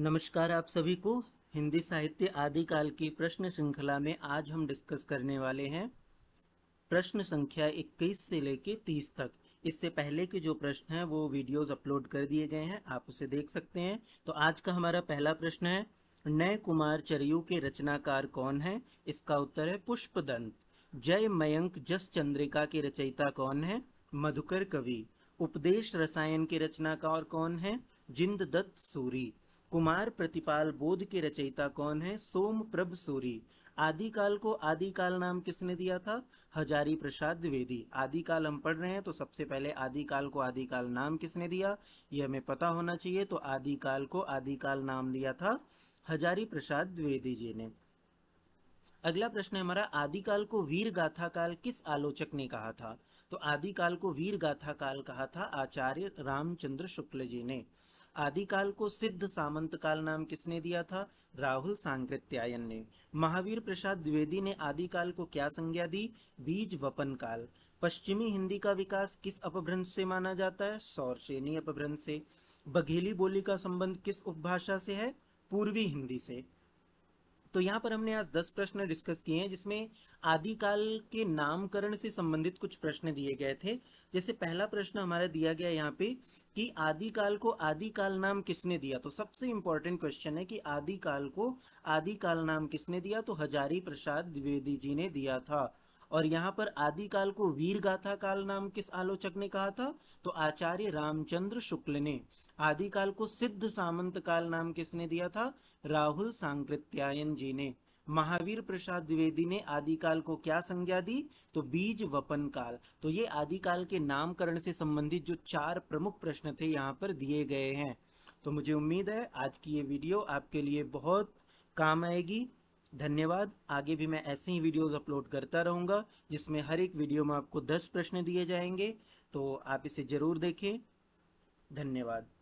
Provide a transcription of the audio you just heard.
नमस्कार आप सभी को हिंदी साहित्य आदिकाल की प्रश्न श्रृंखला में आज हम डिस्कस करने वाले हैं प्रश्न संख्या 21 से लेके 30 तक इससे पहले के जो प्रश्न हैं वो वीडियोस अपलोड कर दिए गए हैं आप उसे देख सकते हैं तो आज का हमारा पहला प्रश्न है नय कुमार चरयू के रचनाकार कौन है इसका उत्तर है पुष्प जय मयंक जस चंद्रिका के रचयिता कौन है मधुकर कवि उपदेश रसायन के रचनाकार कौन है जिंद दत्त सूरी कुमार प्रतिपाल बोध के रचयिता कौन है सोम प्रभ सूरी आदिकाल को आदिकाल नाम किसने दिया था हजारी प्रसाद द्विवेदी आदिकाल हम पढ़ रहे हैं तो सबसे पहले आदिकाल को आदिकाल नाम किसने दिया यह हमें पता होना चाहिए तो आदिकाल को आदिकाल नाम दिया था हजारी प्रसाद द्विवेदी जी ने अगला प्रश्न है हमारा आदिकाल को वीर गाथा काल किस आलोचक ने कहा था तो आदिकाल को वीर गाथा काल कहा था आचार्य रामचंद्र शुक्ल जी ने आदिकाल को सिद्ध सामंत काल नाम किसने दिया था राहुल सांकृत्यायन ने महावीर प्रसाद द्विवेदी ने आदिकाल को क्या संज्ञा दी बीज वपन काल पश्चिमी हिंदी का विकास किस अपभ्रंश से माना जाता है सौर अपभ्रंश से बघेली बोली का संबंध किस उपभाषा से है पूर्वी हिंदी से तो यहाँ पर हमने आज दस प्रश्न डिस्कस किए हैं जिसमें आदिकाल के नामकरण से संबंधित कुछ प्रश्न दिए गए थे जैसे पहला प्रश्न हमारा दिया गया यहाँ पे कि आदिकाल को आदिकाल नाम किसने दिया तो सबसे इंपॉर्टेंट क्वेश्चन है कि आदिकाल को आदिकाल नाम किसने दिया तो हजारी प्रसाद द्विवेदी जी ने दिया था और यहाँ पर आदिकाल को वीर गाथा काल नाम किस आलोचक ने कहा था तो आचार्य रामचंद्र शुक्ल ने आदिकाल को सिद्ध सामंत काल नाम किसने दिया था राहुल सांकृत्यायन जी ने महावीर प्रसाद द्विवेदी ने आदिकाल को क्या संज्ञा दी तो बीज वपन काल तो ये आदिकाल के नामकरण से संबंधित जो चार प्रमुख प्रश्न थे यहाँ पर दिए गए हैं तो मुझे उम्मीद है आज की ये वीडियो आपके लिए बहुत काम आएगी धन्यवाद आगे भी मैं ऐसे ही वीडियोस अपलोड करता रहूँगा जिसमें हर एक वीडियो में आपको 10 प्रश्न दिए जाएंगे तो आप इसे ज़रूर देखें धन्यवाद